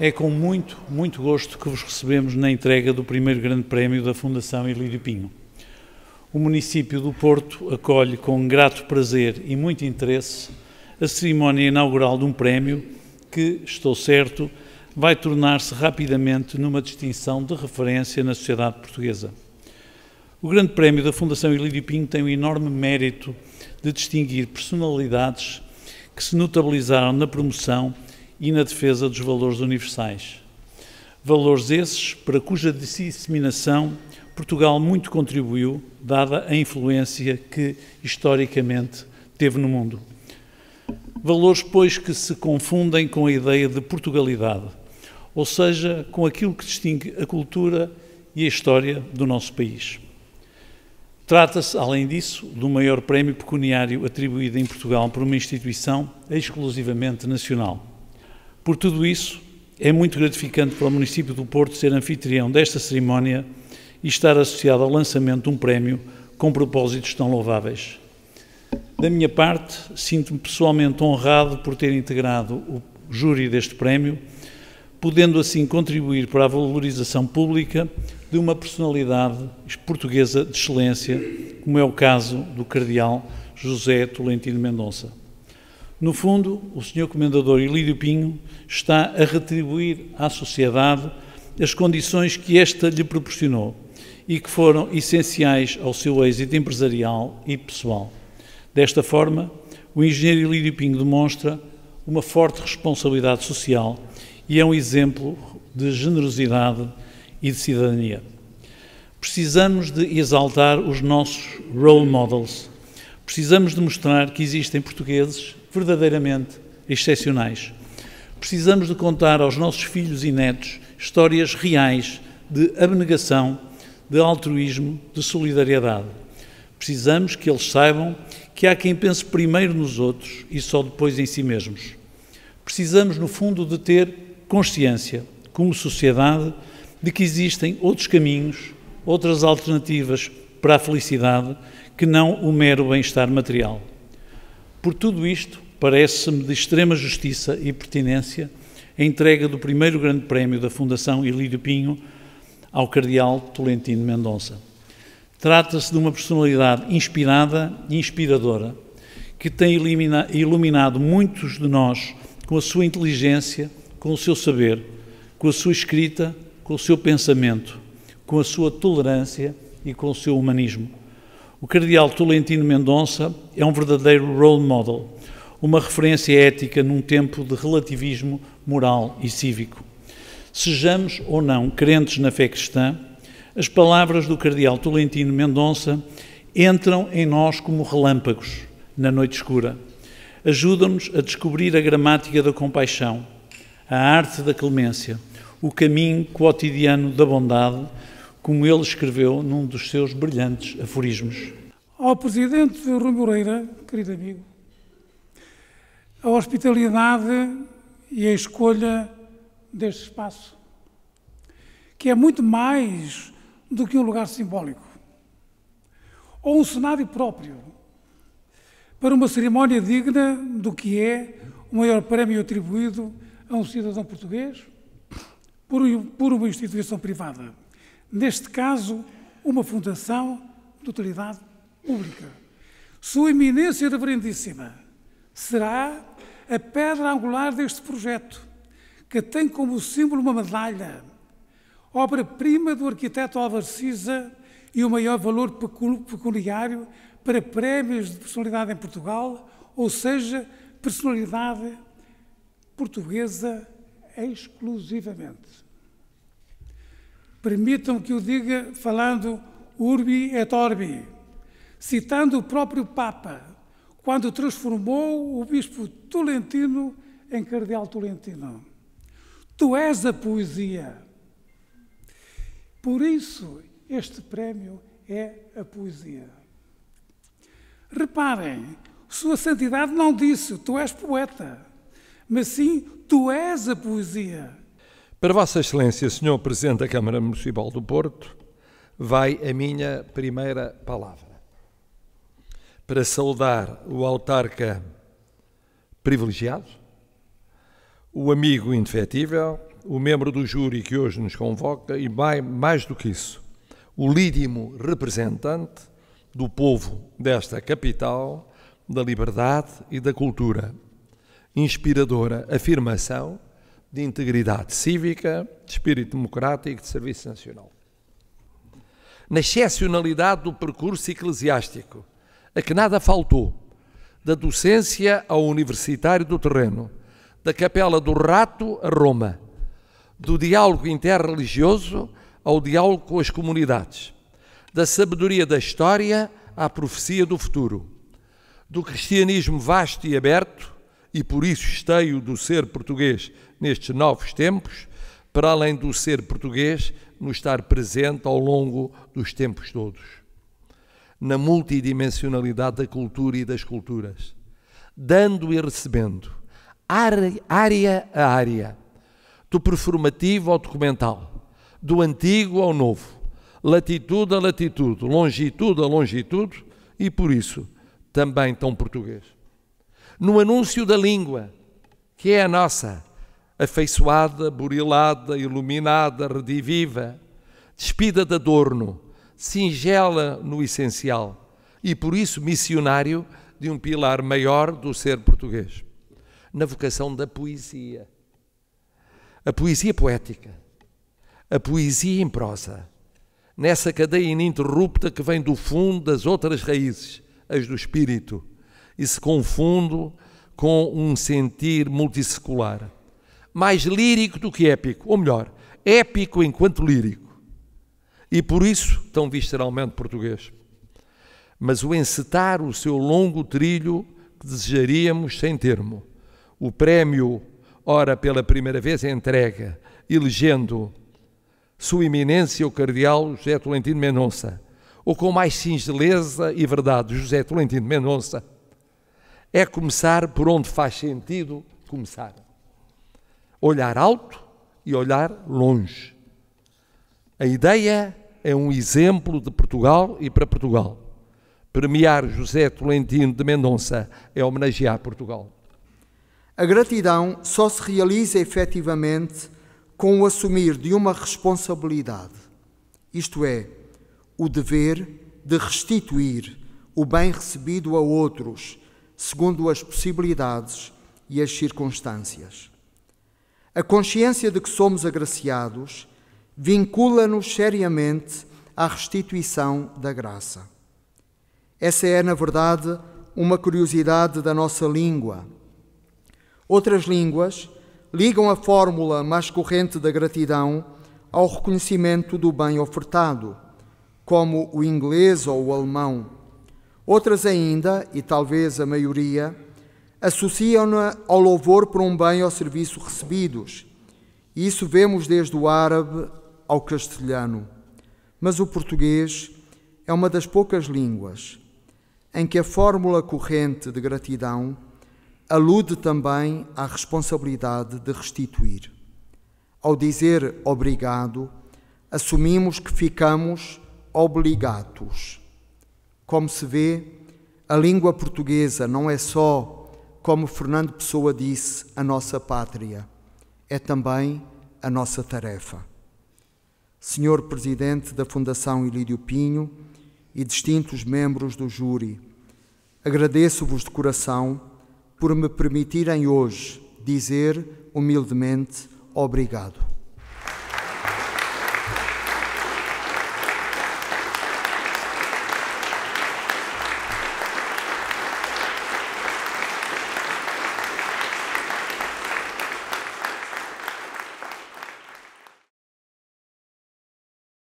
É com muito, muito gosto que vos recebemos na entrega do primeiro grande prémio da Fundação Ilírio Pinho. O município do Porto acolhe com grato prazer e muito interesse a cerimónia inaugural de um prémio que, estou certo, vai tornar-se rapidamente numa distinção de referência na sociedade portuguesa. O Grande Prémio da Fundação Ilírio Pinho tem o enorme mérito de distinguir personalidades que se notabilizaram na promoção e na defesa dos valores universais. Valores esses para cuja disseminação Portugal muito contribuiu, dada a influência que historicamente teve no mundo. Valores, pois, que se confundem com a ideia de Portugalidade, ou seja, com aquilo que distingue a cultura e a história do nosso país. Trata-se, além disso, do maior prémio pecuniário atribuído em Portugal por uma instituição exclusivamente nacional. Por tudo isso, é muito gratificante para o município do Porto ser anfitrião desta cerimónia e estar associado ao lançamento de um prémio com propósitos tão louváveis. Da minha parte, sinto-me pessoalmente honrado por ter integrado o júri deste prémio, podendo assim contribuir para a valorização pública de uma personalidade portuguesa de excelência, como é o caso do Cardeal José Tolentino Mendonça. No fundo, o Sr. Comendador Ilírio Pinho está a retribuir à sociedade as condições que esta lhe proporcionou e que foram essenciais ao seu êxito empresarial e pessoal. Desta forma, o engenheiro Ilírio Pinho demonstra uma forte responsabilidade social e é um exemplo de generosidade e de cidadania. Precisamos de exaltar os nossos role models. Precisamos de mostrar que existem portugueses verdadeiramente excepcionais. Precisamos de contar aos nossos filhos e netos histórias reais de abnegação, de altruísmo, de solidariedade. Precisamos que eles saibam que há quem pense primeiro nos outros e só depois em si mesmos. Precisamos, no fundo, de ter consciência, como sociedade, de que existem outros caminhos, outras alternativas para a felicidade que não o mero bem-estar material. Por tudo isto, parece-me de extrema justiça e pertinência a entrega do primeiro grande prémio da Fundação Ilírio Pinho ao Cardeal Tolentino Mendonça. Trata-se de uma personalidade inspirada e inspiradora que tem iluminado muitos de nós com a sua inteligência, com o seu saber, com a sua escrita, com o seu pensamento, com a sua tolerância e com o seu humanismo. O cardeal Tolentino Mendonça é um verdadeiro role model, uma referência ética num tempo de relativismo moral e cívico. Sejamos ou não crentes na fé cristã, as palavras do cardeal Tolentino Mendonça entram em nós como relâmpagos na noite escura. Ajudam-nos a descobrir a gramática da compaixão, a arte da clemência, o caminho cotidiano da bondade como ele escreveu num dos seus brilhantes aforismos. Ao presidente Rui Moreira, querido amigo, a hospitalidade e a escolha deste espaço, que é muito mais do que um lugar simbólico ou um cenário próprio para uma cerimónia digna do que é o maior prémio atribuído a um cidadão português por, por uma instituição privada neste caso, uma fundação de utilidade pública. Sua Eminência Reverendíssima será a pedra angular deste projeto, que tem como símbolo uma medalha, obra-prima do arquiteto Álvaro Cisa e o maior valor pecuniário para prémios de personalidade em Portugal, ou seja, personalidade portuguesa exclusivamente. Permitam que o diga falando urbi et orbi, citando o próprio Papa, quando transformou o bispo Tolentino em cardeal Tolentino. Tu és a poesia. Por isso, este prémio é a poesia. Reparem, Sua Santidade não disse tu és poeta, mas sim tu és a poesia. Para Vossa Excelência, Senhor Presidente da Câmara Municipal do Porto, vai a minha primeira palavra. Para saudar o autarca privilegiado, o amigo indefetível, o membro do júri que hoje nos convoca e, mais do que isso, o lídimo representante do povo desta capital, da liberdade e da cultura. Inspiradora afirmação de integridade cívica, de espírito democrático e de serviço nacional. Na excepcionalidade do percurso eclesiástico, a que nada faltou, da docência ao universitário do terreno, da capela do rato a Roma, do diálogo interreligioso ao diálogo com as comunidades, da sabedoria da história à profecia do futuro, do cristianismo vasto e aberto, e por isso esteio do ser português nestes novos tempos, para além do ser português, no estar presente ao longo dos tempos todos. Na multidimensionalidade da cultura e das culturas, dando e recebendo, área a área, do performativo ao documental, do antigo ao novo, latitude a latitude, longitude a longitude e, por isso, também tão português. No anúncio da língua, que é a nossa, afeiçoada, burilada, iluminada, rediviva, despida de adorno, singela no essencial e por isso missionário de um pilar maior do ser português, na vocação da poesia. A poesia poética, a poesia em prosa, nessa cadeia ininterrupta que vem do fundo das outras raízes, as do espírito, e se confunde com um sentir multissecular mais lírico do que épico, ou melhor, épico enquanto lírico. E por isso tão visceralmente português. Mas o encetar o seu longo trilho que desejaríamos sem termo. O prémio, ora pela primeira vez, entrega, elegendo Sua Eminência o Cardeal José Tolentino Mendonça, ou com mais singeleza e verdade, José Tolentino Mendonça, é começar por onde faz sentido começar olhar alto e olhar longe. A ideia é um exemplo de Portugal e para Portugal. Premiar José Tolentino de Mendonça é homenagear Portugal. A gratidão só se realiza efetivamente com o assumir de uma responsabilidade, isto é, o dever de restituir o bem recebido a outros, segundo as possibilidades e as circunstâncias. A consciência de que somos agraciados vincula-nos seriamente à restituição da graça. Essa é, na verdade, uma curiosidade da nossa língua. Outras línguas ligam a fórmula mais corrente da gratidão ao reconhecimento do bem ofertado, como o inglês ou o alemão. Outras ainda, e talvez a maioria, associam-na ao louvor por um bem ou serviço recebidos. E isso vemos desde o árabe ao castelhano. Mas o português é uma das poucas línguas em que a fórmula corrente de gratidão alude também à responsabilidade de restituir. Ao dizer obrigado, assumimos que ficamos obrigatos. Como se vê, a língua portuguesa não é só como Fernando Pessoa disse, a nossa pátria. É também a nossa tarefa. Senhor Presidente da Fundação Ilídio Pinho e distintos membros do júri, agradeço-vos de coração por me permitirem hoje dizer humildemente obrigado.